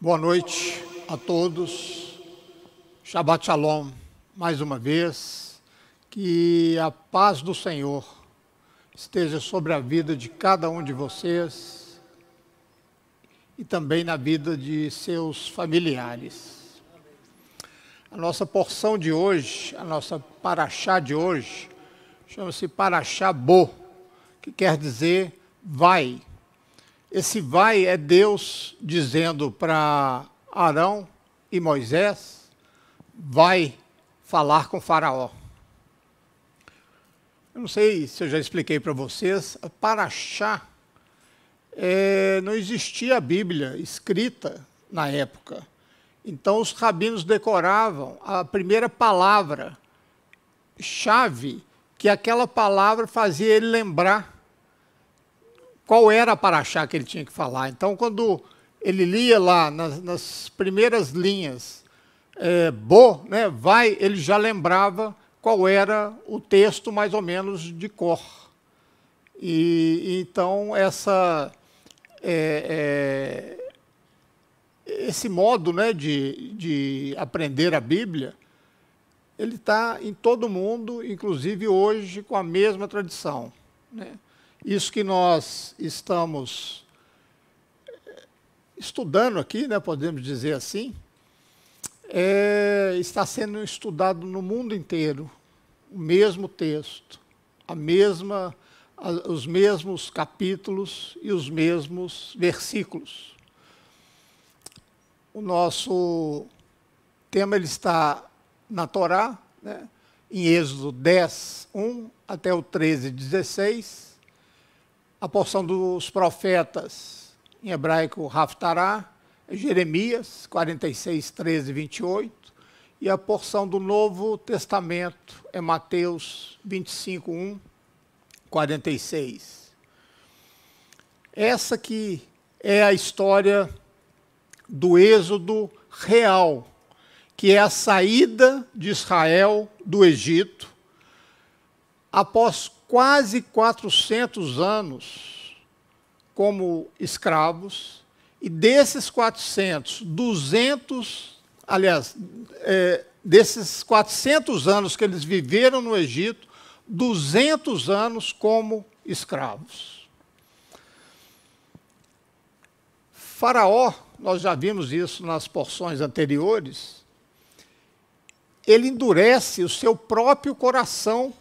Boa noite a todos. Shabbat Shalom, mais uma vez. Que a paz do Senhor esteja sobre a vida de cada um de vocês e também na vida de seus familiares. A nossa porção de hoje, a nossa paraxá de hoje, chama-se paraxá bo, que quer dizer vai, esse vai é Deus dizendo para Arão e Moisés: vai falar com Faraó. Eu não sei se eu já expliquei para vocês, para achar é, não existia a Bíblia escrita na época. Então os rabinos decoravam a primeira palavra chave que aquela palavra fazia ele lembrar qual era para achar que ele tinha que falar. Então, quando ele lia lá nas, nas primeiras linhas, é, bo, né, vai, ele já lembrava qual era o texto mais ou menos de cor. E, então essa é, é, esse modo né, de, de aprender a Bíblia, ele está em todo mundo, inclusive hoje com a mesma tradição. Né? Isso que nós estamos eh, estudando aqui, né, podemos dizer assim, é, está sendo estudado no mundo inteiro, o mesmo texto, a mesma, a, os mesmos capítulos e os mesmos versículos. O nosso tema ele está na Torá, né, em Êxodo 10, 1 até o 13, 16, a porção dos profetas, em hebraico, Raftará, é Jeremias 46, 13 e 28. E a porção do Novo Testamento é Mateus 25, 1, 46. Essa que é a história do êxodo real, que é a saída de Israel do Egito após quase 400 anos como escravos, e desses 400, 200, aliás, é, desses 400 anos que eles viveram no Egito, 200 anos como escravos. Faraó, nós já vimos isso nas porções anteriores, ele endurece o seu próprio coração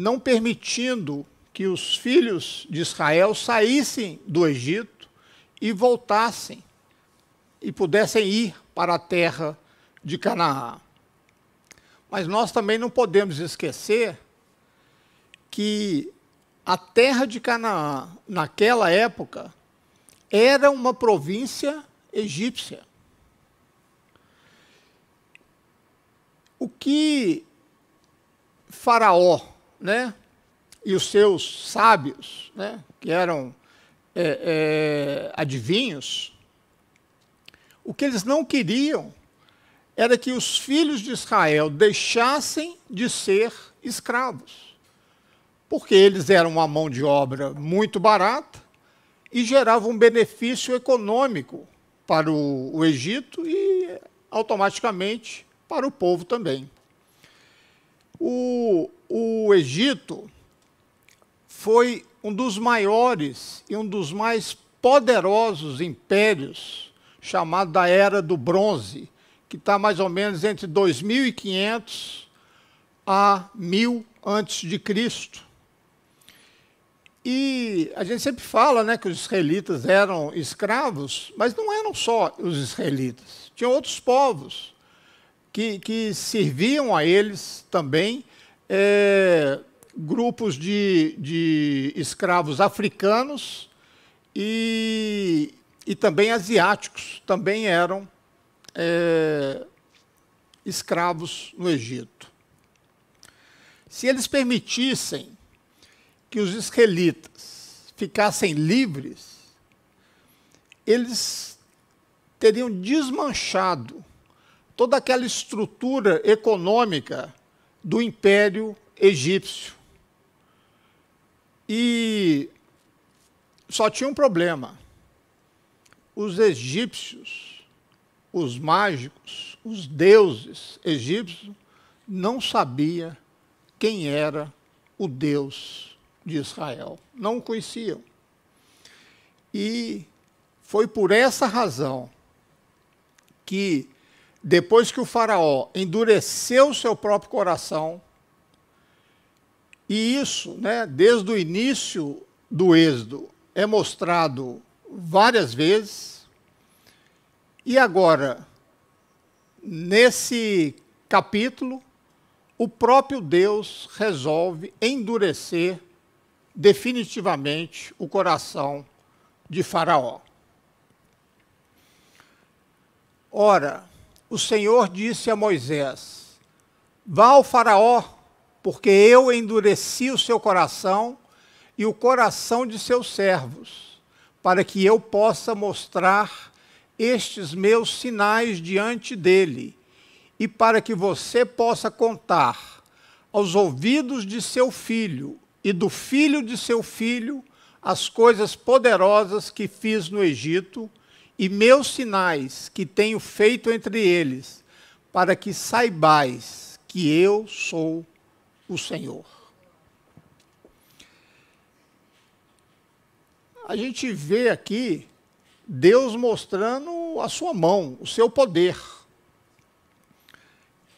não permitindo que os filhos de Israel saíssem do Egito e voltassem e pudessem ir para a terra de Canaã. Mas nós também não podemos esquecer que a terra de Canaã, naquela época, era uma província egípcia. O que Faraó né, e os seus sábios, né, que eram é, é, adivinhos, o que eles não queriam era que os filhos de Israel deixassem de ser escravos, porque eles eram uma mão de obra muito barata e geravam um benefício econômico para o, o Egito e automaticamente para o povo também. O, o Egito foi um dos maiores e um dos mais poderosos impérios, chamado da Era do Bronze, que está mais ou menos entre 2500 a 1000 antes de Cristo. E a gente sempre fala né, que os israelitas eram escravos, mas não eram só os israelitas, tinham outros povos que, que serviam a eles também é, grupos de, de escravos africanos e, e também asiáticos, também eram é, escravos no Egito. Se eles permitissem que os israelitas ficassem livres, eles teriam desmanchado toda aquela estrutura econômica do Império Egípcio. E só tinha um problema. Os egípcios, os mágicos, os deuses egípcios, não sabia quem era o Deus de Israel. Não o conheciam. E foi por essa razão que depois que o faraó endureceu seu próprio coração, e isso, né, desde o início do êxodo, é mostrado várias vezes, e agora, nesse capítulo, o próprio Deus resolve endurecer definitivamente o coração de Faraó. Ora, o Senhor disse a Moisés: Vá ao Faraó, porque eu endureci o seu coração e o coração de seus servos, para que eu possa mostrar estes meus sinais diante dele, e para que você possa contar aos ouvidos de seu filho e do filho de seu filho as coisas poderosas que fiz no Egito e meus sinais que tenho feito entre eles, para que saibais que eu sou o Senhor. A gente vê aqui Deus mostrando a sua mão, o seu poder.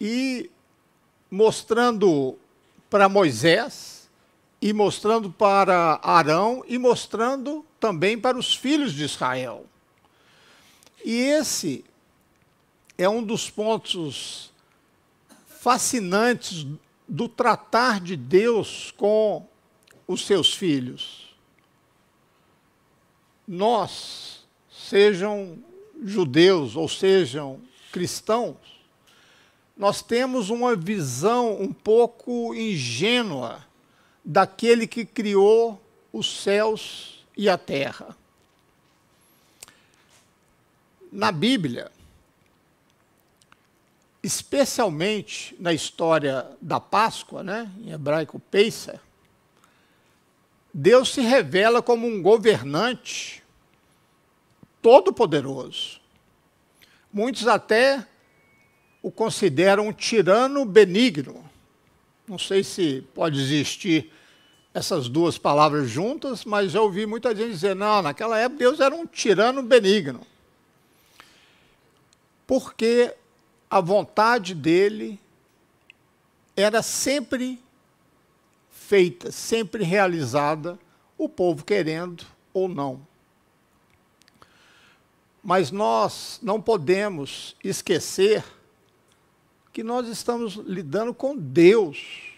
E mostrando para Moisés, e mostrando para Arão, e mostrando também para os filhos de Israel. E esse é um dos pontos fascinantes do tratar de Deus com os seus filhos. Nós, sejam judeus ou sejam cristãos, nós temos uma visão um pouco ingênua daquele que criou os céus e a terra. Na Bíblia, especialmente na história da Páscoa, né, em hebraico Peisa, Deus se revela como um governante todo-poderoso. Muitos até o consideram um tirano benigno. Não sei se pode existir essas duas palavras juntas, mas já ouvi muita gente dizer: não, naquela época Deus era um tirano benigno porque a vontade dele era sempre feita, sempre realizada, o povo querendo ou não. Mas nós não podemos esquecer que nós estamos lidando com Deus,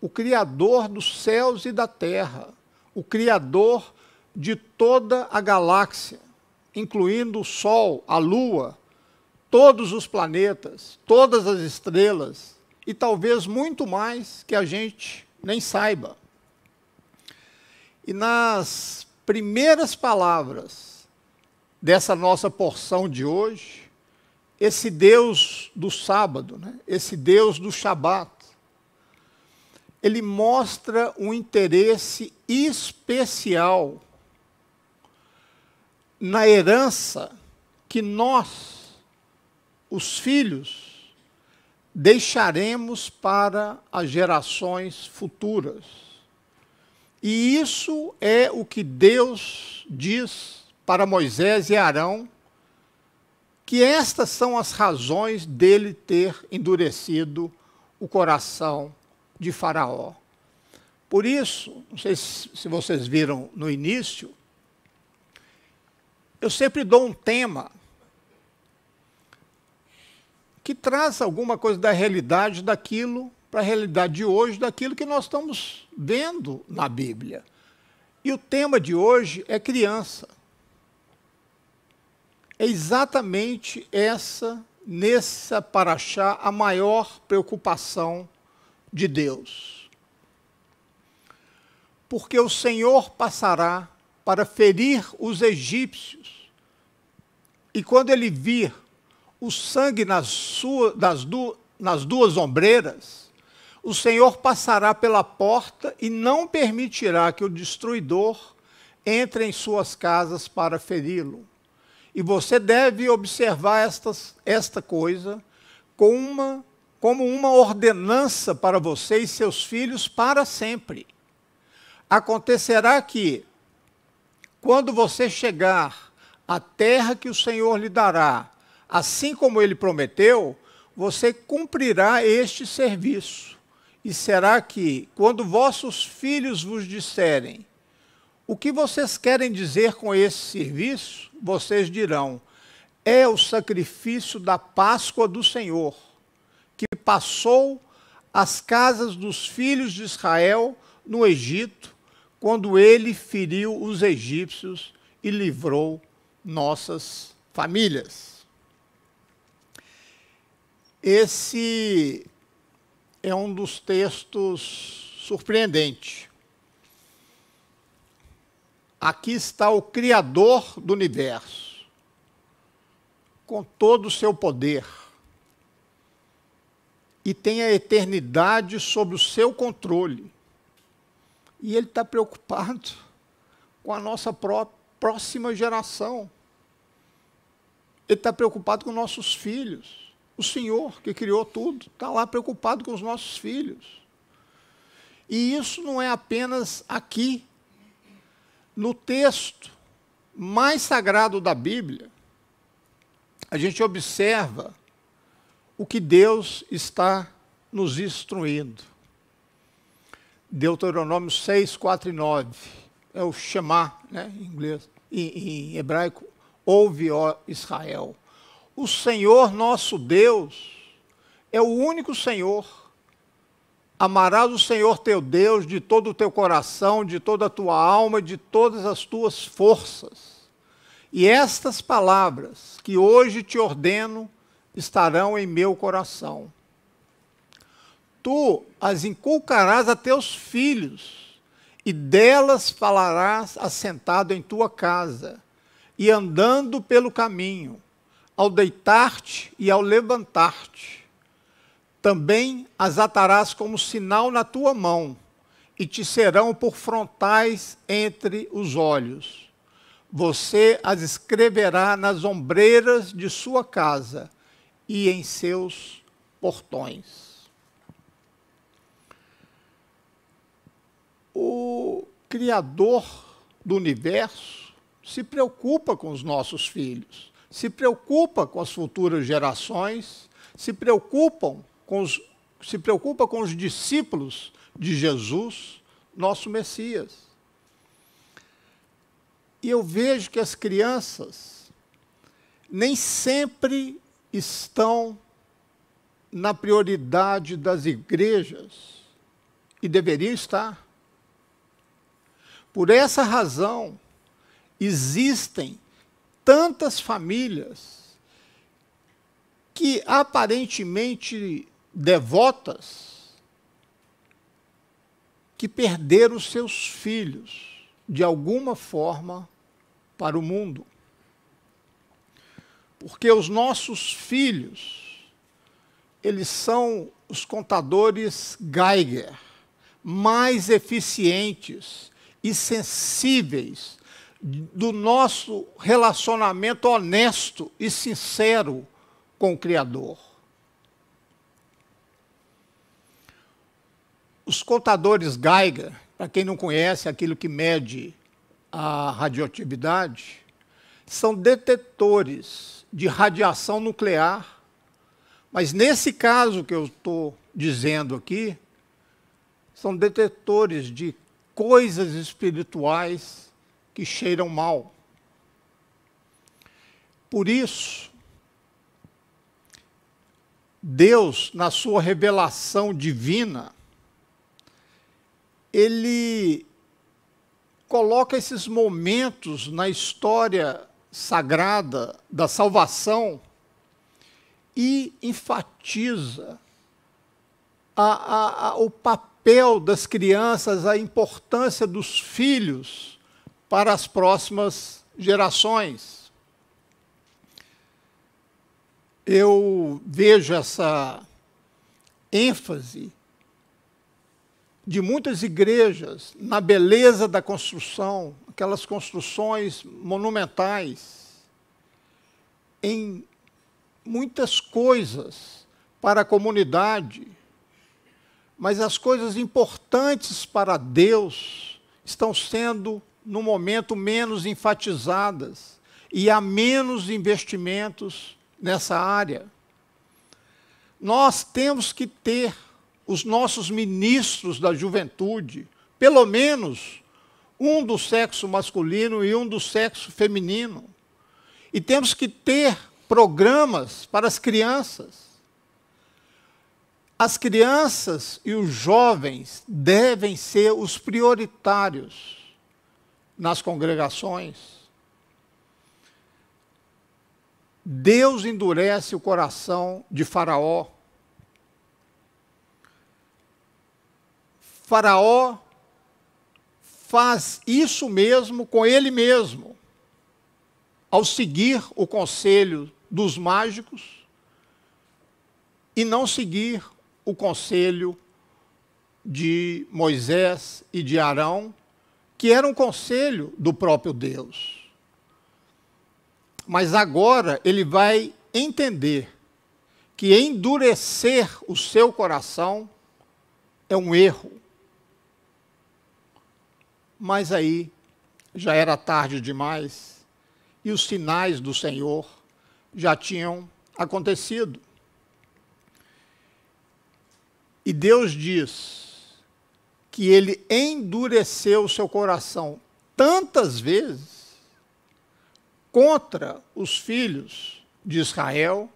o Criador dos céus e da terra, o Criador de toda a galáxia, incluindo o Sol, a Lua, todos os planetas, todas as estrelas e talvez muito mais que a gente nem saiba. E nas primeiras palavras dessa nossa porção de hoje, esse Deus do sábado, né? esse Deus do Shabat, ele mostra um interesse especial na herança que nós, os filhos deixaremos para as gerações futuras. E isso é o que Deus diz para Moisés e Arão, que estas são as razões dele ter endurecido o coração de Faraó. Por isso, não sei se vocês viram no início, eu sempre dou um tema que traz alguma coisa da realidade daquilo para a realidade de hoje, daquilo que nós estamos vendo na Bíblia. E o tema de hoje é criança. É exatamente essa, nessa paraxá, a maior preocupação de Deus. Porque o Senhor passará para ferir os egípcios. E quando ele vir o sangue nas, sua, nas, du, nas duas ombreiras, o Senhor passará pela porta e não permitirá que o destruidor entre em suas casas para feri-lo. E você deve observar estas, esta coisa uma, como uma ordenança para você e seus filhos para sempre. Acontecerá que, quando você chegar à terra que o Senhor lhe dará, Assim como ele prometeu, você cumprirá este serviço. E será que, quando vossos filhos vos disserem o que vocês querem dizer com esse serviço, vocês dirão: é o sacrifício da Páscoa do Senhor, que passou as casas dos filhos de Israel no Egito, quando ele feriu os egípcios e livrou nossas famílias. Esse é um dos textos surpreendente. Aqui está o Criador do universo, com todo o seu poder, e tem a eternidade sob o seu controle. E ele está preocupado com a nossa próxima geração. Ele está preocupado com nossos filhos o Senhor que criou tudo está lá preocupado com os nossos filhos. E isso não é apenas aqui. No texto mais sagrado da Bíblia, a gente observa o que Deus está nos instruindo. Deuteronômio 6, 4 e 9. É o chamar, né, em inglês, em, em hebraico, ouve, ó Israel. O Senhor nosso Deus é o único Senhor. Amarás o Senhor teu Deus de todo o teu coração, de toda a tua alma, de todas as tuas forças. E estas palavras que hoje te ordeno estarão em meu coração. Tu as inculcarás a teus filhos, e delas falarás assentado em tua casa, e andando pelo caminho ao deitar-te e ao levantar-te. Também as atarás como sinal na tua mão, e te serão por frontais entre os olhos. Você as escreverá nas ombreiras de sua casa e em seus portões. O Criador do universo se preocupa com os nossos filhos se preocupa com as futuras gerações, se preocupam com os, se preocupa com os discípulos de Jesus, nosso Messias. E eu vejo que as crianças nem sempre estão na prioridade das igrejas e deveriam estar. Por essa razão, existem tantas famílias que aparentemente devotas que perderam seus filhos de alguma forma para o mundo. Porque os nossos filhos, eles são os contadores Geiger mais eficientes e sensíveis do nosso relacionamento honesto e sincero com o Criador. Os contadores Geiger, para quem não conhece aquilo que mede a radioatividade, são detetores de radiação nuclear. Mas nesse caso que eu estou dizendo aqui, são detetores de coisas espirituais que cheiram mal. Por isso, Deus, na sua revelação divina, ele coloca esses momentos na história sagrada da salvação e enfatiza a, a, a, o papel das crianças, a importância dos filhos para as próximas gerações. Eu vejo essa ênfase de muitas igrejas na beleza da construção, aquelas construções monumentais, em muitas coisas para a comunidade, mas as coisas importantes para Deus estão sendo no momento, menos enfatizadas e há menos investimentos nessa área. Nós temos que ter os nossos ministros da juventude, pelo menos um do sexo masculino e um do sexo feminino. E temos que ter programas para as crianças. As crianças e os jovens devem ser os prioritários nas congregações. Deus endurece o coração de Faraó. Faraó faz isso mesmo com ele mesmo, ao seguir o conselho dos mágicos e não seguir o conselho de Moisés e de Arão, que era um conselho do próprio Deus. Mas agora ele vai entender que endurecer o seu coração é um erro. Mas aí já era tarde demais e os sinais do Senhor já tinham acontecido. E Deus diz: que ele endureceu o seu coração tantas vezes contra os filhos de Israel.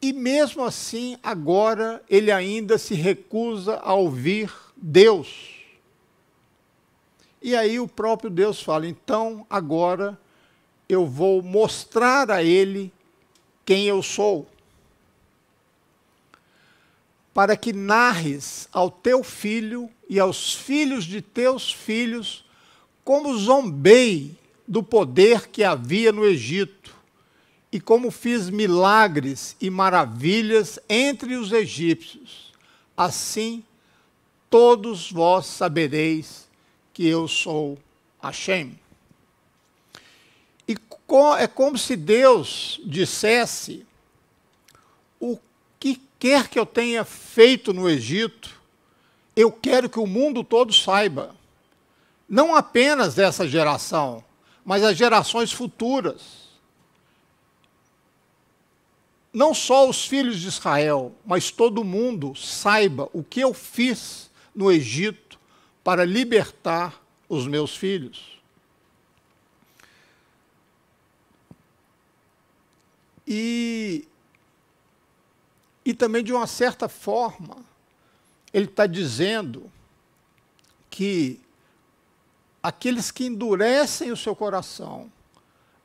E mesmo assim, agora ele ainda se recusa a ouvir Deus. E aí o próprio Deus fala: então agora eu vou mostrar a ele quem eu sou para que narres ao teu filho e aos filhos de teus filhos como zombei do poder que havia no Egito e como fiz milagres e maravilhas entre os egípcios. Assim, todos vós sabereis que eu sou Hashem. E é como se Deus dissesse o quer que eu tenha feito no Egito, eu quero que o mundo todo saiba. Não apenas essa geração, mas as gerações futuras. Não só os filhos de Israel, mas todo mundo saiba o que eu fiz no Egito para libertar os meus filhos. E e também, de uma certa forma, ele está dizendo que aqueles que endurecem o seu coração,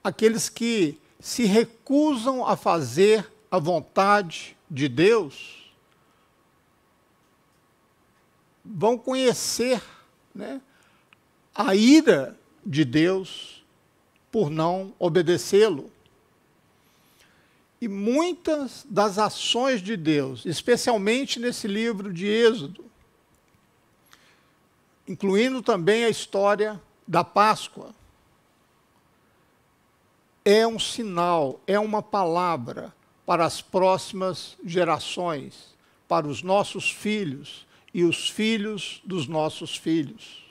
aqueles que se recusam a fazer a vontade de Deus, vão conhecer né, a ira de Deus por não obedecê-lo. E muitas das ações de Deus, especialmente nesse livro de Êxodo, incluindo também a história da Páscoa, é um sinal, é uma palavra para as próximas gerações, para os nossos filhos e os filhos dos nossos filhos.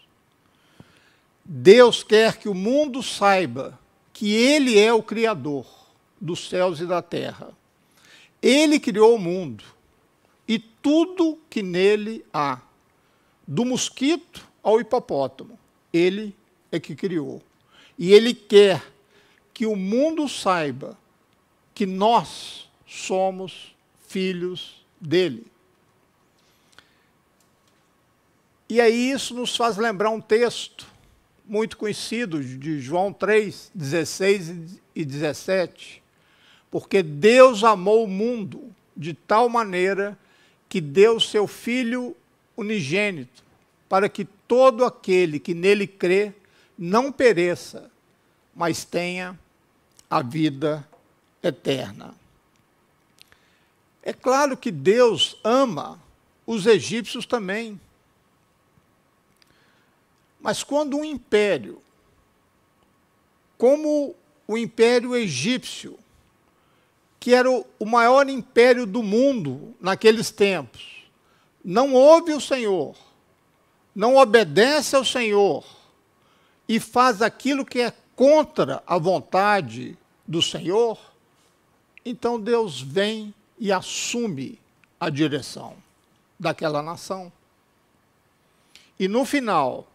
Deus quer que o mundo saiba que Ele é o Criador dos céus e da terra. Ele criou o mundo e tudo que nele há, do mosquito ao hipopótamo, ele é que criou. E ele quer que o mundo saiba que nós somos filhos dele. E aí isso nos faz lembrar um texto muito conhecido de João 3, 16 e 17, porque Deus amou o mundo de tal maneira que deu seu Filho unigênito, para que todo aquele que nele crê não pereça, mas tenha a vida eterna. É claro que Deus ama os egípcios também. Mas quando um império, como o império egípcio, que era o maior império do mundo naqueles tempos, não ouve o Senhor, não obedece ao Senhor e faz aquilo que é contra a vontade do Senhor, então Deus vem e assume a direção daquela nação. E no final,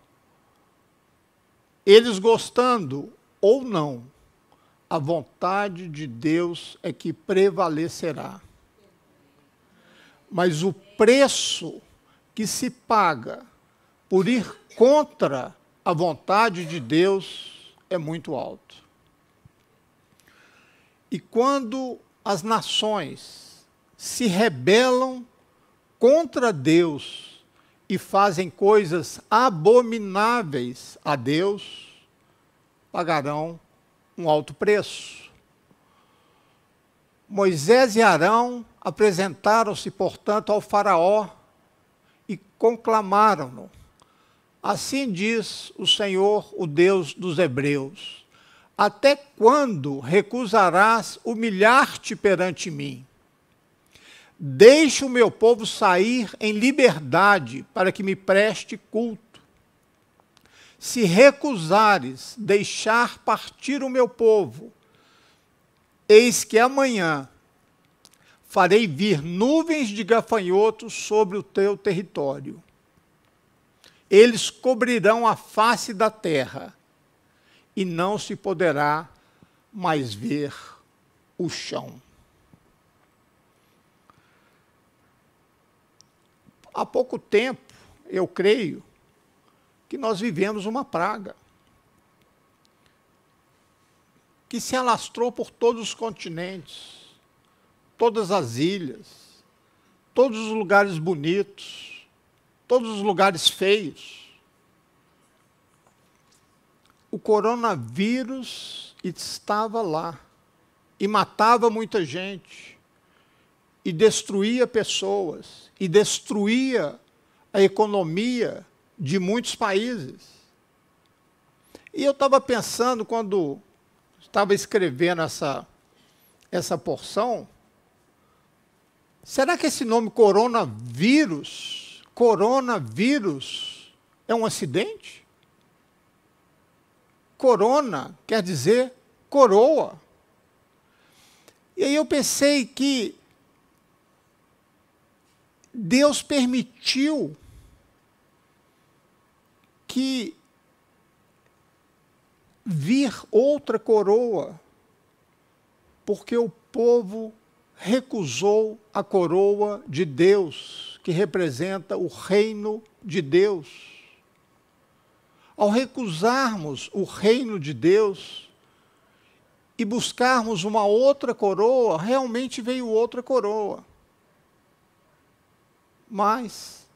eles gostando ou não, a vontade de Deus é que prevalecerá. Mas o preço que se paga por ir contra a vontade de Deus é muito alto. E quando as nações se rebelam contra Deus e fazem coisas abomináveis a Deus, pagarão um alto preço. Moisés e Arão apresentaram-se, portanto, ao Faraó e conclamaram-no. Assim diz o Senhor, o Deus dos Hebreus: Até quando recusarás humilhar-te perante mim? Deixe o meu povo sair em liberdade para que me preste culto se recusares deixar partir o meu povo, eis que amanhã farei vir nuvens de gafanhotos sobre o teu território. Eles cobrirão a face da terra, e não se poderá mais ver o chão. Há pouco tempo, eu creio, que nós vivemos uma praga que se alastrou por todos os continentes, todas as ilhas, todos os lugares bonitos, todos os lugares feios. O coronavírus estava lá e matava muita gente, e destruía pessoas, e destruía a economia de muitos países. E eu estava pensando, quando estava escrevendo essa, essa porção, será que esse nome coronavírus, coronavírus, é um acidente? Corona quer dizer coroa. E aí eu pensei que Deus permitiu que vir outra coroa, porque o povo recusou a coroa de Deus, que representa o reino de Deus. Ao recusarmos o reino de Deus e buscarmos uma outra coroa, realmente veio outra coroa. Mas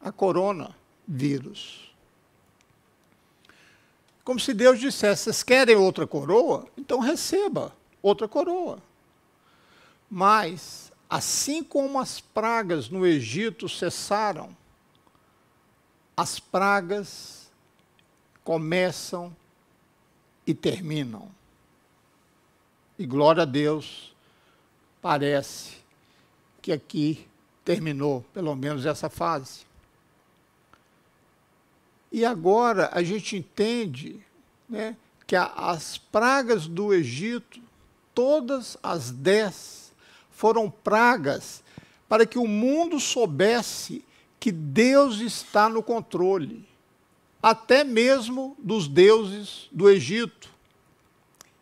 a corona vírus. Como se Deus dissesse: vocês querem outra coroa? Então receba outra coroa. Mas, assim como as pragas no Egito cessaram, as pragas começam e terminam. E glória a Deus, parece que aqui terminou, pelo menos essa fase. E agora a gente entende né, que as pragas do Egito, todas as dez, foram pragas para que o mundo soubesse que Deus está no controle, até mesmo dos deuses do Egito.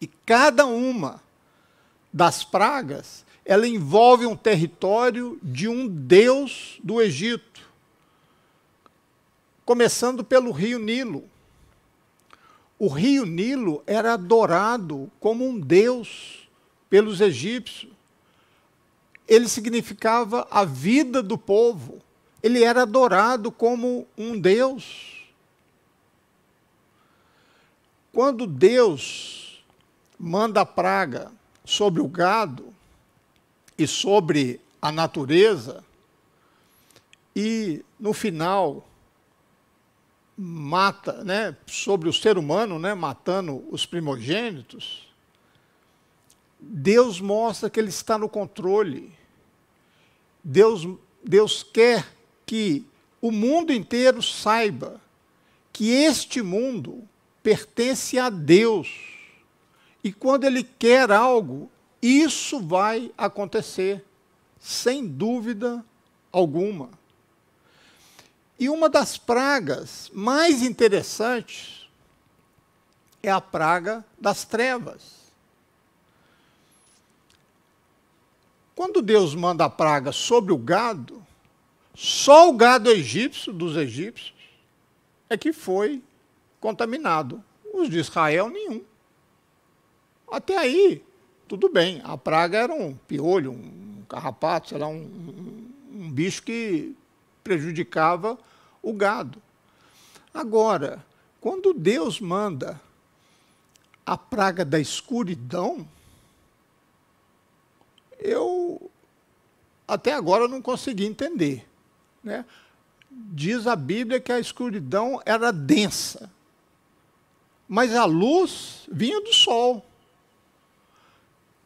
E cada uma das pragas, ela envolve um território de um deus do Egito começando pelo rio Nilo. O rio Nilo era adorado como um deus pelos egípcios. Ele significava a vida do povo. Ele era adorado como um deus. Quando Deus manda a praga sobre o gado e sobre a natureza, e no final mata, né, sobre o ser humano, né, matando os primogênitos, Deus mostra que ele está no controle. Deus, Deus quer que o mundo inteiro saiba que este mundo pertence a Deus. E quando ele quer algo, isso vai acontecer, sem dúvida alguma. E uma das pragas mais interessantes é a praga das trevas. Quando Deus manda a praga sobre o gado, só o gado egípcio, dos egípcios, é que foi contaminado. Os de Israel, nenhum. Até aí, tudo bem. A praga era um piolho, um carrapato, sei lá, um, um, um bicho que prejudicava o gado. Agora, quando Deus manda a praga da escuridão, eu até agora não consegui entender. Né? Diz a Bíblia que a escuridão era densa, mas a luz vinha do sol.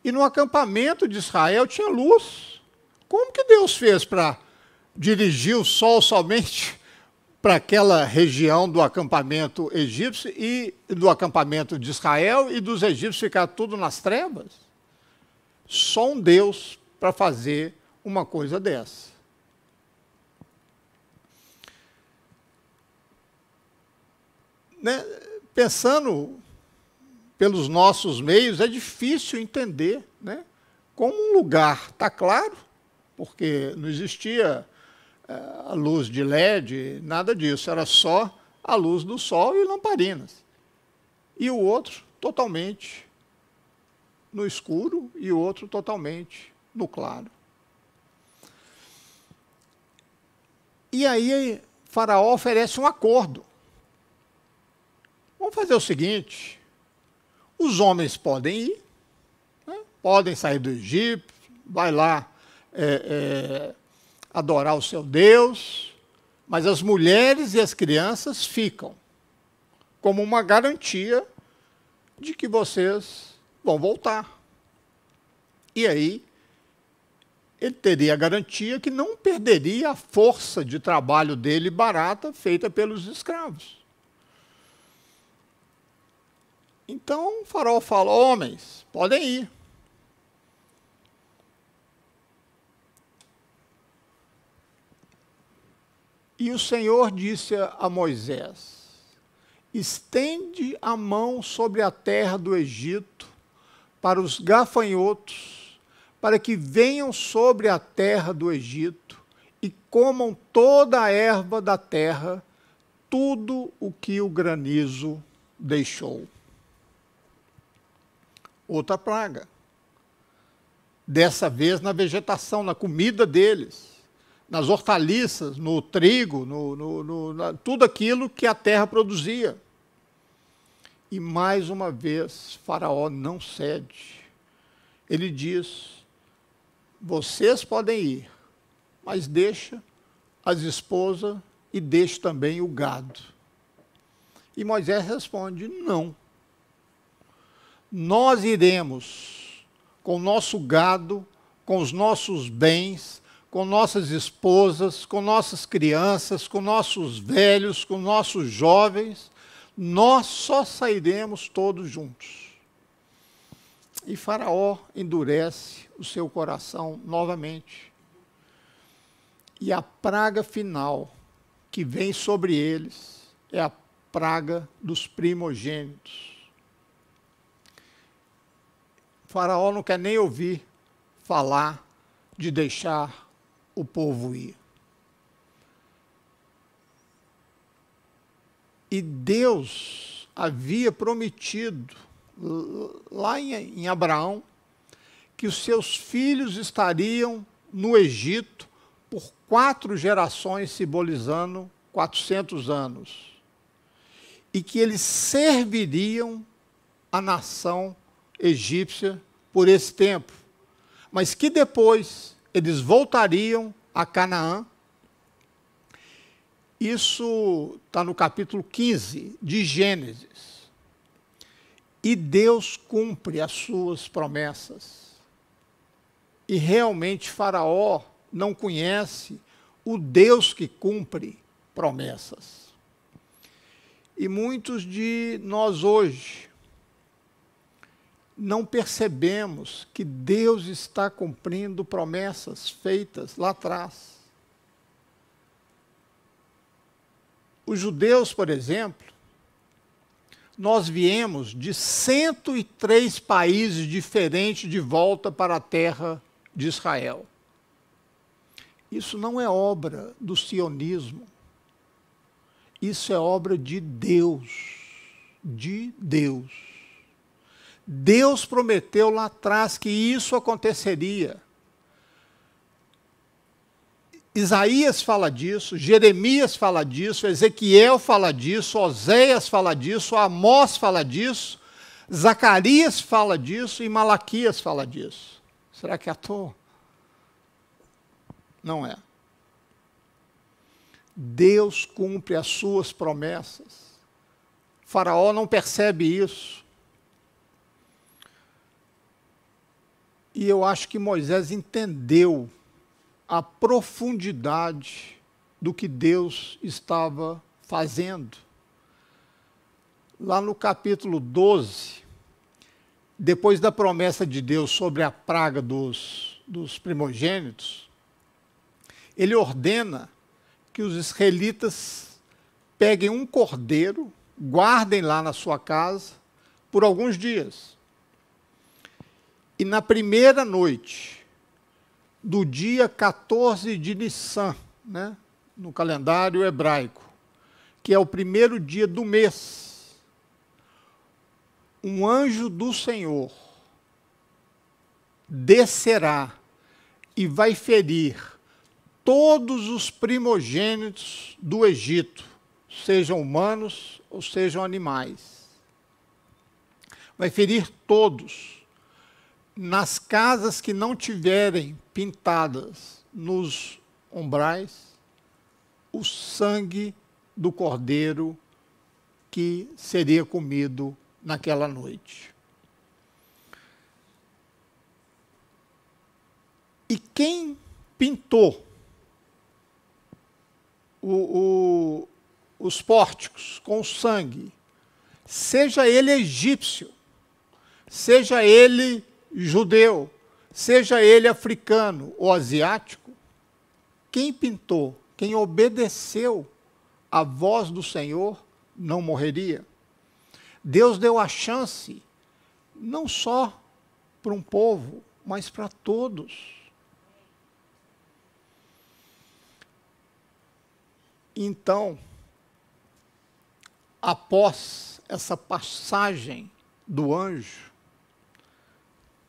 E no acampamento de Israel tinha luz. Como que Deus fez para dirigir o sol somente para aquela região do acampamento egípcio e do acampamento de Israel e dos egípcios ficar tudo nas trevas? Só um Deus para fazer uma coisa dessa. Né? Pensando pelos nossos meios, é difícil entender né? como um lugar, está claro, porque não existia a luz de LED, nada disso. Era só a luz do sol e lamparinas. E o outro totalmente no escuro e o outro totalmente no claro. E aí Faraó oferece um acordo. Vamos fazer o seguinte: os homens podem ir, né? podem sair do Egito, vai lá é, é, adorar o seu Deus, mas as mulheres e as crianças ficam como uma garantia de que vocês vão voltar. E aí ele teria a garantia que não perderia a força de trabalho dele barata feita pelos escravos. Então o farol fala: homens, podem ir. E o Senhor disse a Moisés: Estende a mão sobre a terra do Egito para os gafanhotos, para que venham sobre a terra do Egito e comam toda a erva da terra, tudo o que o granizo deixou. Outra praga. Dessa vez na vegetação, na comida deles nas hortaliças, no trigo, no, no, no na, tudo aquilo que a terra produzia. E mais uma vez, Faraó não cede. Ele diz: vocês podem ir, mas deixa as esposas e deixa também o gado. E Moisés responde: não. Nós iremos com o nosso gado, com os nossos bens, com nossas esposas, com nossas crianças, com nossos velhos, com nossos jovens, nós só sairemos todos juntos. E Faraó endurece o seu coração novamente. E a praga final que vem sobre eles é a praga dos primogênitos. O faraó não quer nem ouvir falar de deixar o povo ia. E Deus havia prometido lá em Abraão que os seus filhos estariam no Egito por quatro gerações, simbolizando 400 anos, e que eles serviriam a nação egípcia por esse tempo, mas que depois eles voltariam a Canaã. Isso está no capítulo 15 de Gênesis. E Deus cumpre as suas promessas. E realmente Faraó não conhece o Deus que cumpre promessas. E muitos de nós hoje não percebemos que Deus está cumprindo promessas feitas lá atrás. Os judeus, por exemplo, nós viemos de 103 países diferentes de volta para a terra de Israel. Isso não é obra do sionismo. Isso é obra de Deus. De Deus. Deus prometeu lá atrás que isso aconteceria. Isaías fala disso, Jeremias fala disso, Ezequiel fala disso, Oséias fala disso, Amós fala disso, Zacarias fala disso e Malaquias fala disso. Será que é à toa? Não é. Deus cumpre as suas promessas. O faraó não percebe isso. E eu acho que Moisés entendeu a profundidade do que Deus estava fazendo. Lá no capítulo 12, depois da promessa de Deus sobre a praga dos, dos primogênitos, ele ordena que os israelitas peguem um cordeiro, guardem lá na sua casa por alguns dias. E na primeira noite do dia 14 de Nissan, né, no calendário hebraico, que é o primeiro dia do mês, um anjo do Senhor descerá e vai ferir todos os primogênitos do Egito, sejam humanos ou sejam animais. Vai ferir todos nas casas que não tiverem pintadas nos umbrais o sangue do cordeiro que seria comido naquela noite. E quem pintou o, o, os pórticos com sangue, seja ele egípcio, seja ele judeu, seja ele africano ou asiático, quem pintou, quem obedeceu à voz do Senhor, não morreria. Deus deu a chance, não só para um povo, mas para todos. Então, após essa passagem do anjo,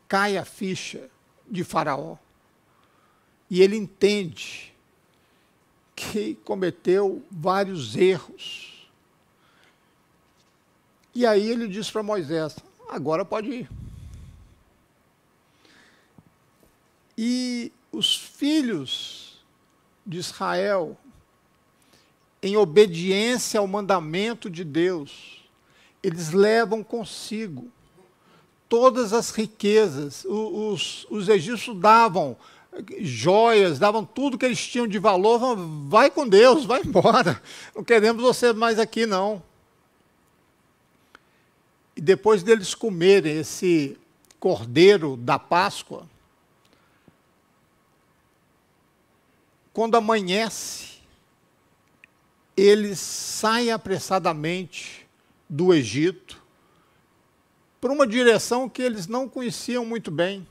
cai a ficha de Faraó. E ele entende que cometeu vários erros. E aí ele diz para Moisés: agora pode ir. E os filhos de Israel, em obediência ao mandamento de Deus, eles levam consigo todas as riquezas. Os, os egípcios davam joias, davam tudo que eles tinham de valor. Vai com Deus, vai embora. Não queremos você mais aqui, não. E depois deles comerem esse cordeiro da Páscoa, quando amanhece, eles saem apressadamente do Egito por uma direção que eles não conheciam muito bem,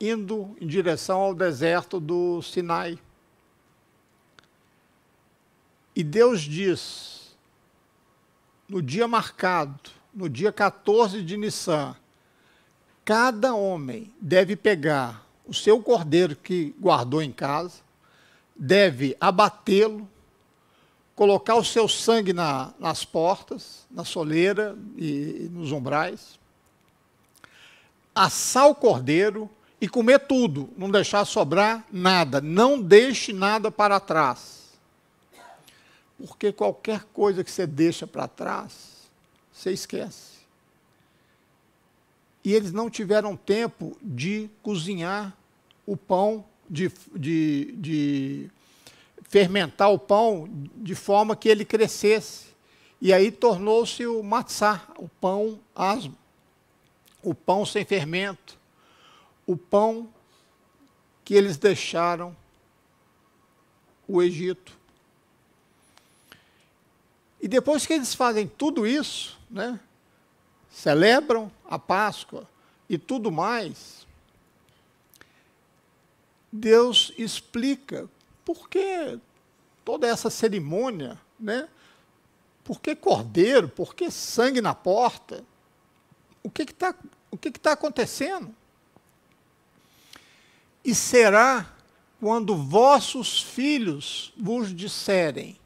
indo em direção ao deserto do Sinai. E Deus diz, no dia marcado, no dia 14 de Nissan, cada homem deve pegar o seu cordeiro que guardou em casa, deve abatê-lo, colocar o seu sangue na, nas portas, na soleira e, e nos umbrais, assar o cordeiro e comer tudo, não deixar sobrar nada, não deixe nada para trás. Porque qualquer coisa que você deixa para trás, você esquece. E eles não tiveram tempo de cozinhar o pão, de, de, de fermentar o pão de forma que ele crescesse. E aí tornou-se o matzá, o pão asmo, o pão sem fermento, o pão que eles deixaram o Egito. E depois que eles fazem tudo isso, né, celebram a Páscoa e tudo mais, Deus explica porque toda essa cerimônia, né? Por que cordeiro? Por que sangue na porta? O que está o que está acontecendo? E será quando vossos filhos vos disserem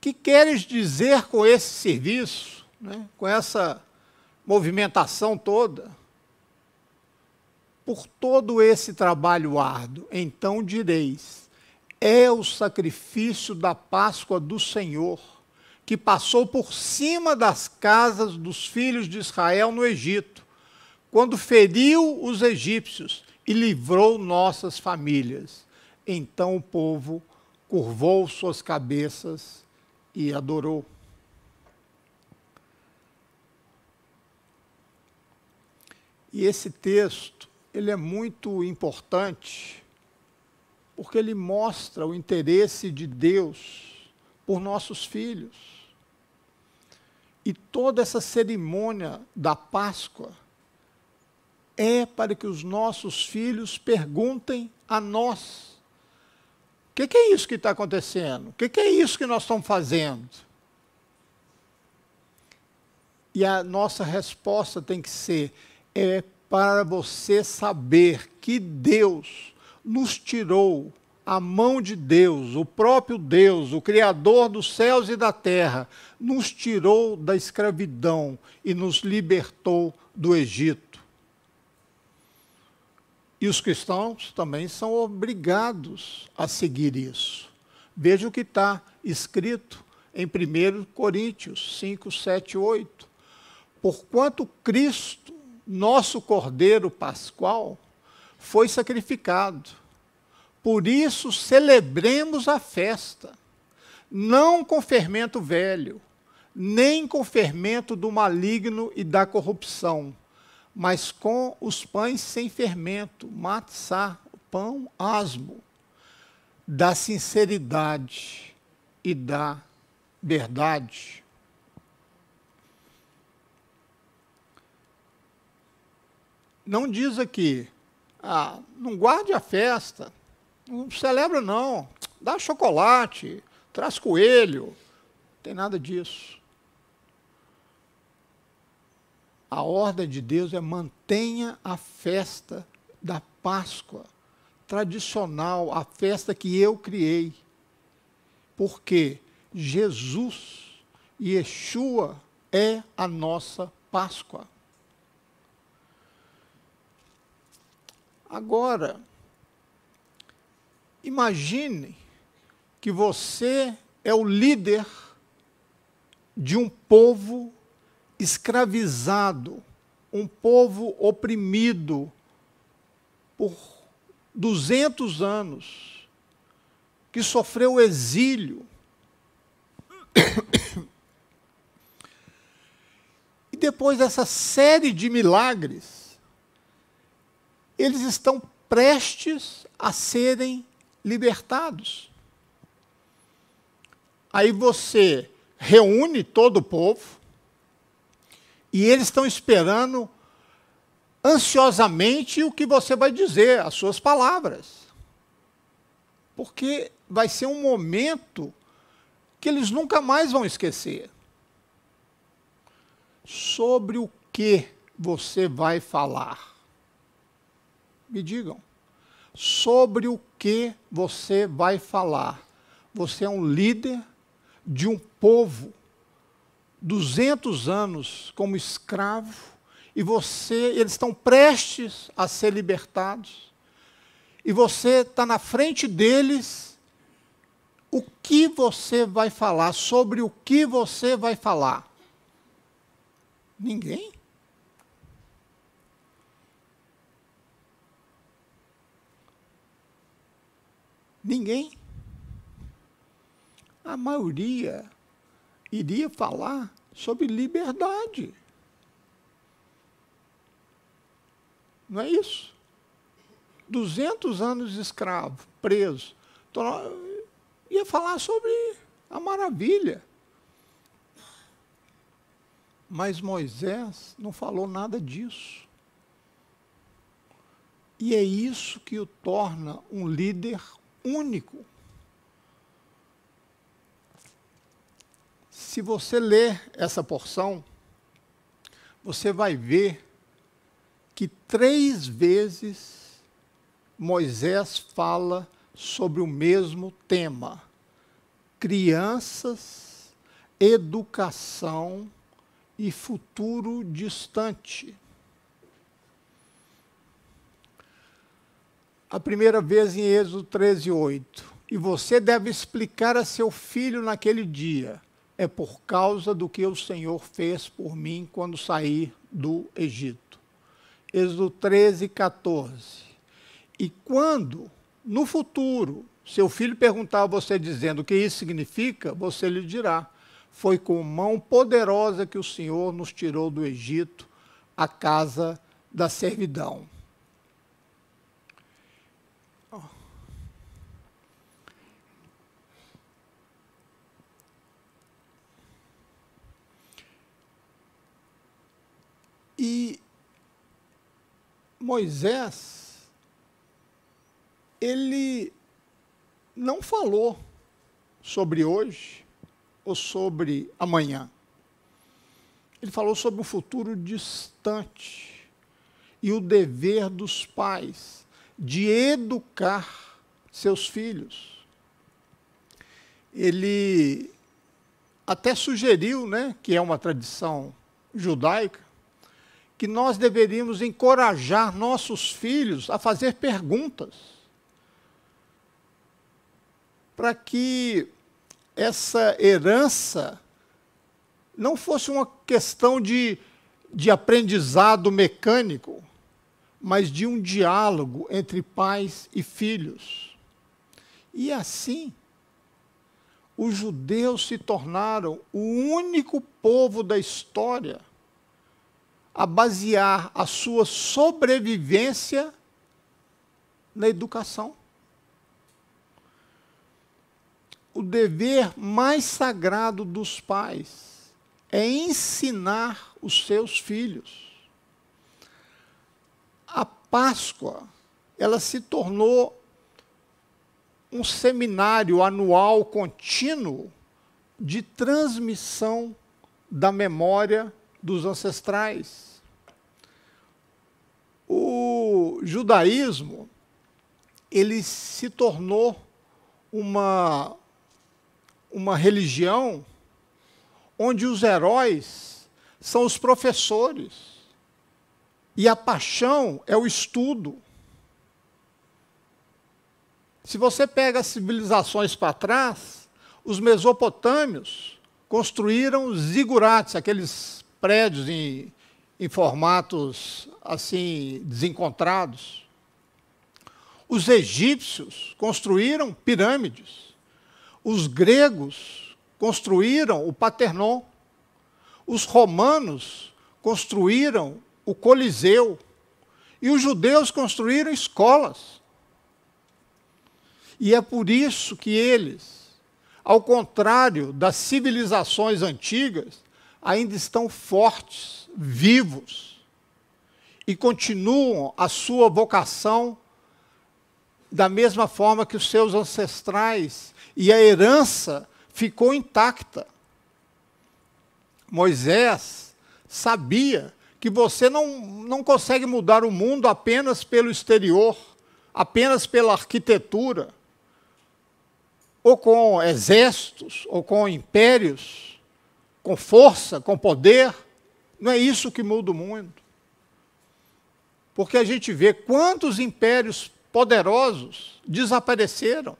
que queres dizer com esse serviço, né, com essa movimentação toda, por todo esse trabalho árduo, então direis é o sacrifício da Páscoa do Senhor, que passou por cima das casas dos filhos de Israel no Egito, quando feriu os egípcios e livrou nossas famílias. Então o povo curvou suas cabeças e adorou. E esse texto, ele é muito importante porque ele mostra o interesse de Deus por nossos filhos. E toda essa cerimônia da Páscoa é para que os nossos filhos perguntem a nós: o que, que, é isso que está acontecendo? O que, que é isso que nós estamos fazendo? E a nossa resposta tem que ser: é para você saber que Deus nos tirou a mão de Deus, o próprio Deus, o Criador dos céus e da terra, nos tirou da escravidão e nos libertou do Egito. E os cristãos também são obrigados a seguir isso. Veja o que está escrito em 1 Coríntios 5, 7, 8. Porquanto Cristo, nosso Cordeiro Pascual, foi sacrificado. Por isso, celebremos a festa, não com fermento velho, nem com fermento do maligno e da corrupção, mas com os pães sem fermento, matzá, pão asmo, da sinceridade e da verdade. Não diz aqui ah, não guarde a festa, não celebra não, dá chocolate, traz coelho, não tem nada disso. A ordem de Deus é mantenha a festa da Páscoa tradicional, a festa que eu criei. Porque Jesus e Yeshua é a nossa Páscoa. Agora, imagine que você é o líder de um povo escravizado, um povo oprimido por 200 anos, que sofreu exílio. E depois dessa série de milagres, eles estão prestes a serem libertados. Aí você reúne todo o povo e eles estão esperando ansiosamente o que você vai dizer, as suas palavras. Porque vai ser um momento que eles nunca mais vão esquecer. Sobre o que você vai falar? me digam. Sobre o que você vai falar? Você é um líder de um povo, 200 anos como escravo, e você, eles estão prestes a ser libertados, e você está na frente deles. O que você vai falar? Sobre o que você vai falar? Ninguém? Ninguém. A maioria iria falar sobre liberdade. Não é isso? 200 anos escravo, preso. Ia falar sobre a maravilha. Mas Moisés não falou nada disso. E é isso que o torna um líder único. Se você ler essa porção, você vai ver que três vezes Moisés fala sobre o mesmo tema: crianças, educação e futuro distante. a primeira vez em Êxodo 13, 8. E você deve explicar a seu filho naquele dia: é por causa do que o Senhor fez por mim quando saí do Egito. Êxodo 13, 14. E quando, no futuro, seu filho perguntar a você dizendo o que isso significa, você lhe dirá: foi com mão poderosa que o Senhor nos tirou do Egito, a casa da servidão. E Moisés, ele não falou sobre hoje ou sobre amanhã. Ele falou sobre o futuro distante e o dever dos pais de educar seus filhos. Ele até sugeriu, né, que é uma tradição judaica, que nós deveríamos encorajar nossos filhos a fazer perguntas, para que essa herança não fosse uma questão de, de aprendizado mecânico, mas de um diálogo entre pais e filhos. E assim, os judeus se tornaram o único povo da história a basear a sua sobrevivência na educação. O dever mais sagrado dos pais é ensinar os seus filhos. A Páscoa, ela se tornou um seminário anual contínuo de transmissão da memória dos ancestrais. O judaísmo ele se tornou uma uma religião onde os heróis são os professores e a paixão é o estudo. Se você pega as civilizações para trás, os mesopotâmios construíram zigurates, aqueles prédios em, em formatos assim desencontrados. Os egípcios construíram pirâmides. Os gregos construíram o Paternon. Os romanos construíram o Coliseu. E os judeus construíram escolas. E é por isso que eles, ao contrário das civilizações antigas, ainda estão fortes, vivos, e continuam a sua vocação da mesma forma que os seus ancestrais, e a herança ficou intacta. Moisés sabia que você não, não consegue mudar o mundo apenas pelo exterior, apenas pela arquitetura, ou com exércitos, ou com impérios com força, com poder. Não é isso que muda o mundo. Porque a gente vê quantos impérios poderosos desapareceram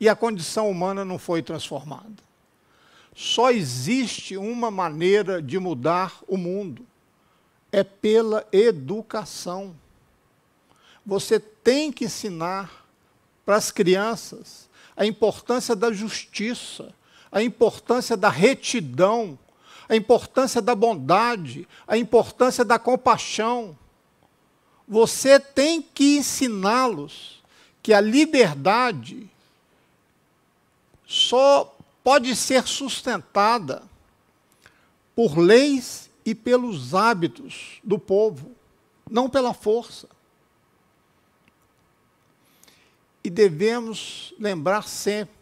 e a condição humana não foi transformada. Só existe uma maneira de mudar o mundo: é pela educação. Você tem que ensinar para as crianças a importância da justiça, a importância da retidão, a importância da bondade, a importância da compaixão. Você tem que ensiná-los que a liberdade só pode ser sustentada por leis e pelos hábitos do povo, não pela força. E devemos lembrar sempre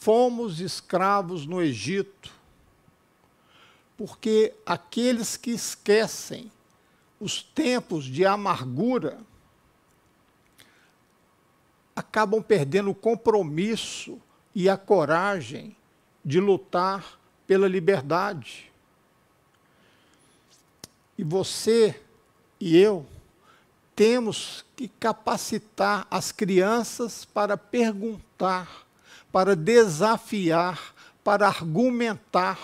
fomos escravos no Egito, porque aqueles que esquecem os tempos de amargura acabam perdendo o compromisso e a coragem de lutar pela liberdade. E você e eu temos que capacitar as crianças para perguntar para desafiar, para argumentar.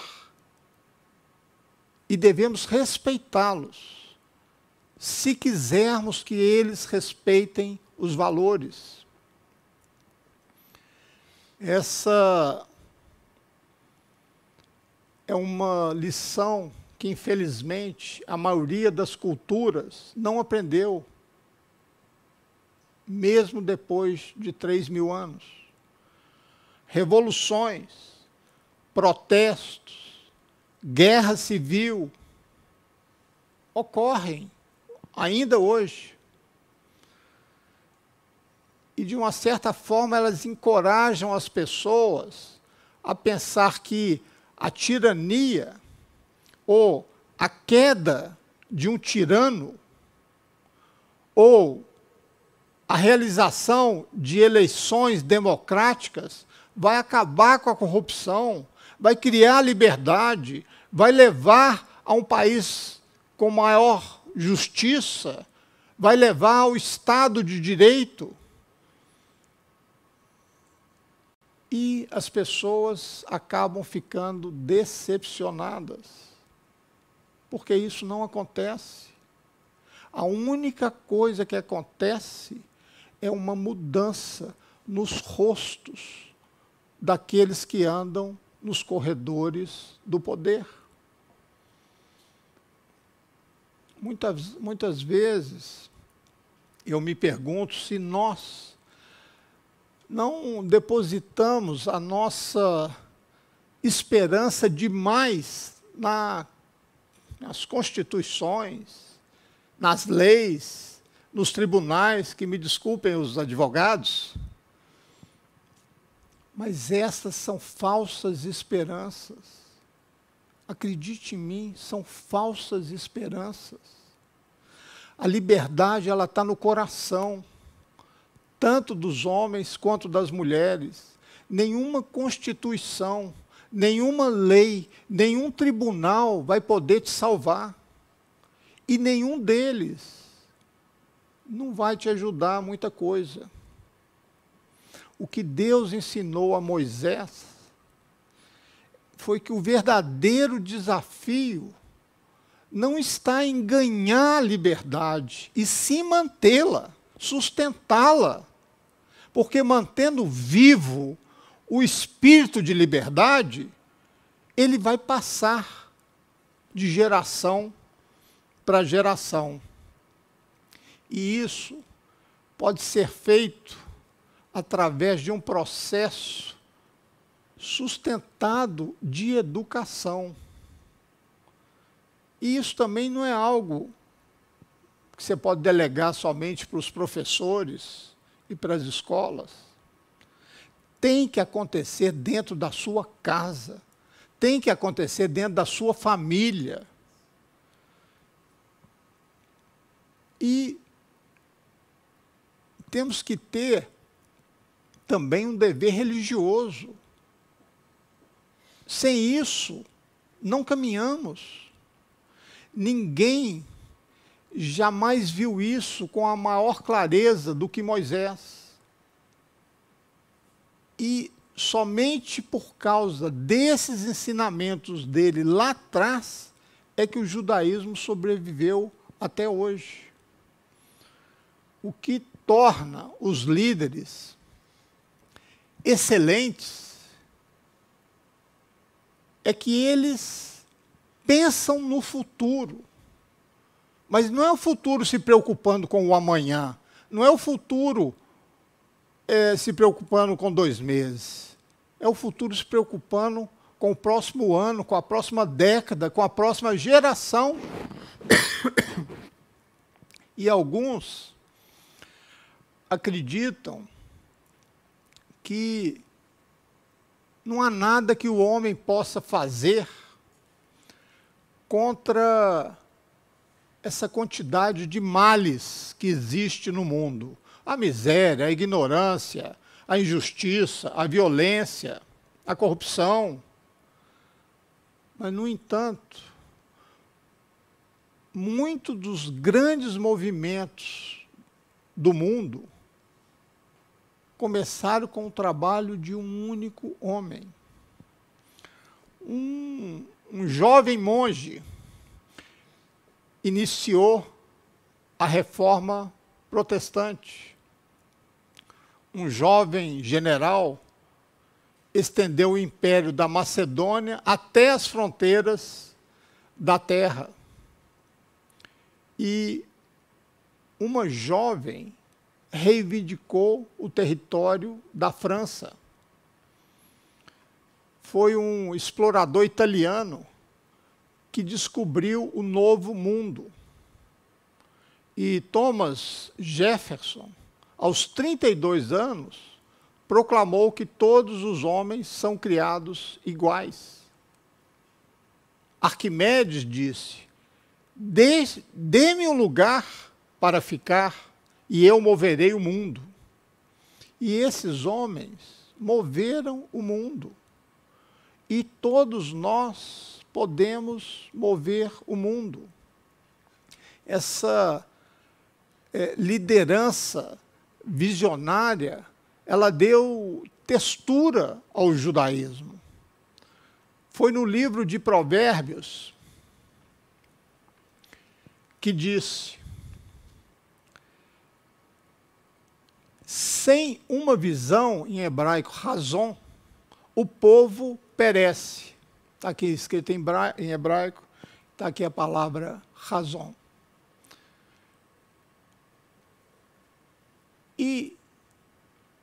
E devemos respeitá-los, se quisermos que eles respeitem os valores. Essa é uma lição que, infelizmente, a maioria das culturas não aprendeu, mesmo depois de três mil anos revoluções, protestos, guerra civil ocorrem ainda hoje. E, de uma certa forma, elas encorajam as pessoas a pensar que a tirania ou a queda de um tirano ou a realização de eleições democráticas vai acabar com a corrupção, vai criar liberdade, vai levar a um país com maior justiça, vai levar ao Estado de Direito. E as pessoas acabam ficando decepcionadas, porque isso não acontece. A única coisa que acontece é uma mudança nos rostos daqueles que andam nos corredores do poder. Muitas, muitas vezes eu me pergunto se nós não depositamos a nossa esperança demais na, nas constituições, nas leis, nos tribunais, que me desculpem os advogados, mas essas são falsas esperanças. Acredite em mim, são falsas esperanças. A liberdade ela está no coração, tanto dos homens quanto das mulheres. Nenhuma constituição, nenhuma lei, nenhum tribunal vai poder te salvar. E nenhum deles não vai te ajudar muita coisa. O que Deus ensinou a Moisés foi que o verdadeiro desafio não está em ganhar liberdade, e sim mantê-la, sustentá-la. Porque mantendo vivo o espírito de liberdade, ele vai passar de geração para geração. E isso pode ser feito através de um processo sustentado de educação. E isso também não é algo que você pode delegar somente para os professores e para as escolas. Tem que acontecer dentro da sua casa, tem que acontecer dentro da sua família. E temos que ter também um dever religioso. Sem isso, não caminhamos. Ninguém jamais viu isso com a maior clareza do que Moisés. E somente por causa desses ensinamentos dele lá atrás é que o judaísmo sobreviveu até hoje. O que torna os líderes excelentes é que eles pensam no futuro. Mas não é o futuro se preocupando com o amanhã, não é o futuro é, se preocupando com dois meses, é o futuro se preocupando com o próximo ano, com a próxima década, com a próxima geração. E alguns acreditam que não há nada que o homem possa fazer contra essa quantidade de males que existe no mundo. A miséria, a ignorância, a injustiça, a violência, a corrupção. Mas, no entanto, muitos dos grandes movimentos do mundo começaram com o trabalho de um único homem. Um, um jovem monge iniciou a reforma protestante. Um jovem general estendeu o império da Macedônia até as fronteiras da terra. E uma jovem reivindicou o território da França. Foi um explorador italiano que descobriu o novo mundo. E Thomas Jefferson, aos 32 anos, proclamou que todos os homens são criados iguais. Arquimedes disse: Dê-me um lugar para ficar e eu moverei o mundo. E esses homens moveram o mundo. E todos nós podemos mover o mundo. Essa é, liderança visionária, ela deu textura ao judaísmo. Foi no livro de Provérbios que disse: Sem uma visão, em hebraico, razão, o povo perece. Está aqui escrito em hebraico, está aqui a palavra razão. E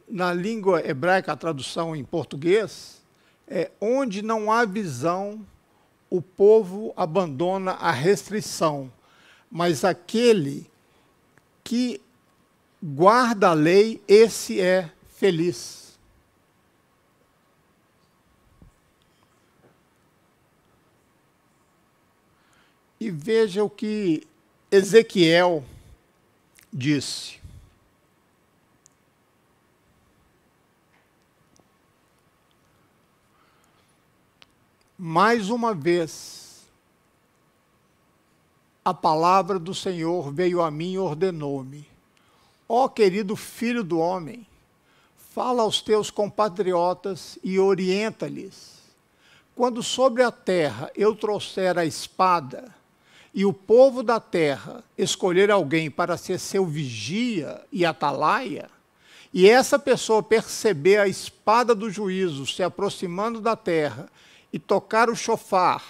na língua hebraica, a tradução em português, é onde não há visão, o povo abandona a restrição. Mas aquele que guarda a lei, esse é feliz. E veja o que Ezequiel disse. Mais uma vez, a palavra do Senhor veio a mim e ordenou-me Ó oh, querido filho do homem, fala aos teus compatriotas e orienta-lhes. Quando sobre a terra eu trouxer a espada, e o povo da terra escolher alguém para ser seu vigia e atalaia, e essa pessoa perceber a espada do juízo se aproximando da terra e tocar o chofar,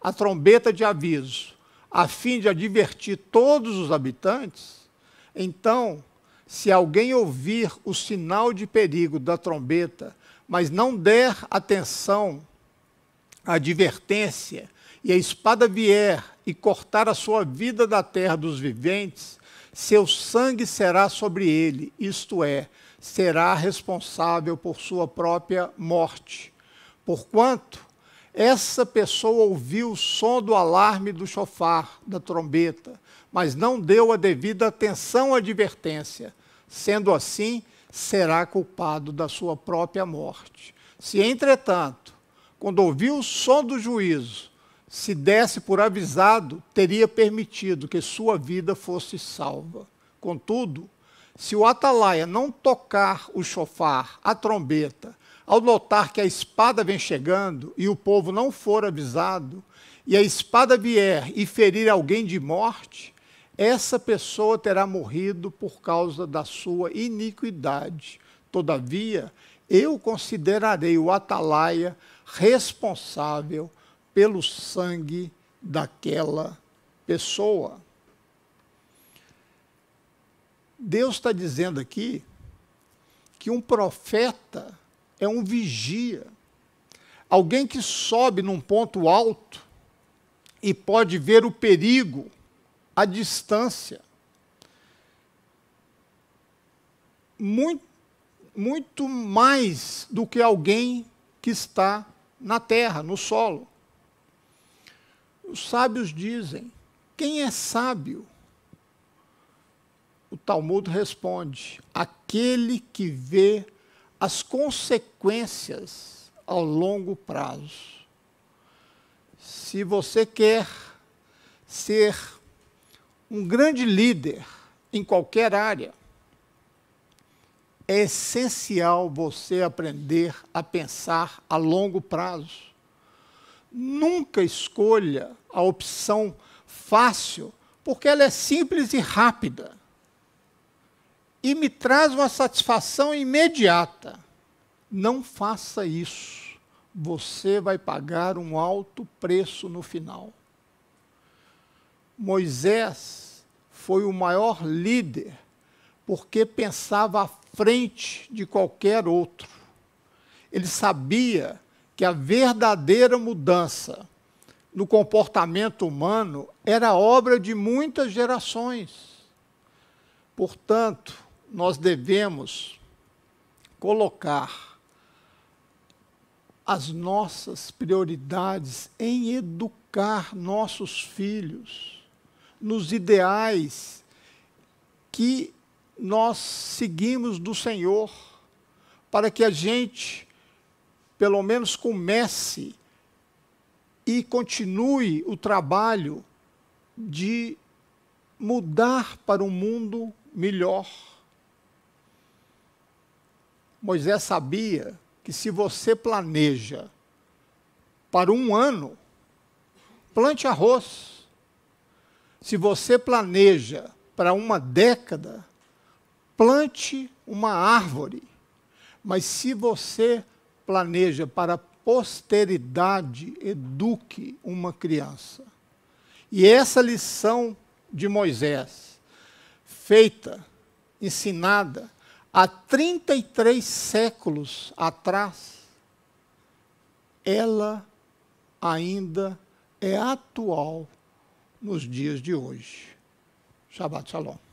a trombeta de aviso, a fim de advertir todos os habitantes, então se alguém ouvir o sinal de perigo da trombeta, mas não der atenção à advertência, e a espada vier e cortar a sua vida da terra dos viventes, seu sangue será sobre ele, isto é, será responsável por sua própria morte. Porquanto, essa pessoa ouviu o som do alarme do chofar, da trombeta, mas não deu a devida atenção à advertência, Sendo assim, será culpado da sua própria morte. Se, entretanto, quando ouviu o som do juízo, se desse por avisado, teria permitido que sua vida fosse salva. Contudo, se o atalaia não tocar o chofar, a trombeta, ao notar que a espada vem chegando e o povo não for avisado, e a espada vier e ferir alguém de morte, essa pessoa terá morrido por causa da sua iniquidade. Todavia, eu considerarei o atalaia responsável pelo sangue daquela pessoa. Deus está dizendo aqui que um profeta é um vigia, alguém que sobe num ponto alto e pode ver o perigo a distância muito, muito mais do que alguém que está na terra, no solo. Os sábios dizem: quem é sábio? O Talmud responde: aquele que vê as consequências ao longo prazo. Se você quer ser um grande líder em qualquer área é essencial você aprender a pensar a longo prazo. Nunca escolha a opção fácil, porque ela é simples e rápida. E me traz uma satisfação imediata. Não faça isso. Você vai pagar um alto preço no final. Moisés foi o maior líder porque pensava à frente de qualquer outro. Ele sabia que a verdadeira mudança no comportamento humano era obra de muitas gerações. Portanto, nós devemos colocar as nossas prioridades em educar nossos filhos nos ideais que nós seguimos do Senhor, para que a gente, pelo menos, comece e continue o trabalho de mudar para um mundo melhor. Moisés sabia que se você planeja para um ano, plante arroz se você planeja para uma década, plante uma árvore. Mas se você planeja para a posteridade, eduque uma criança. E essa lição de Moisés, feita, ensinada há 33 séculos atrás, ela ainda é atual nos dias de hoje. Shabbat Shalom.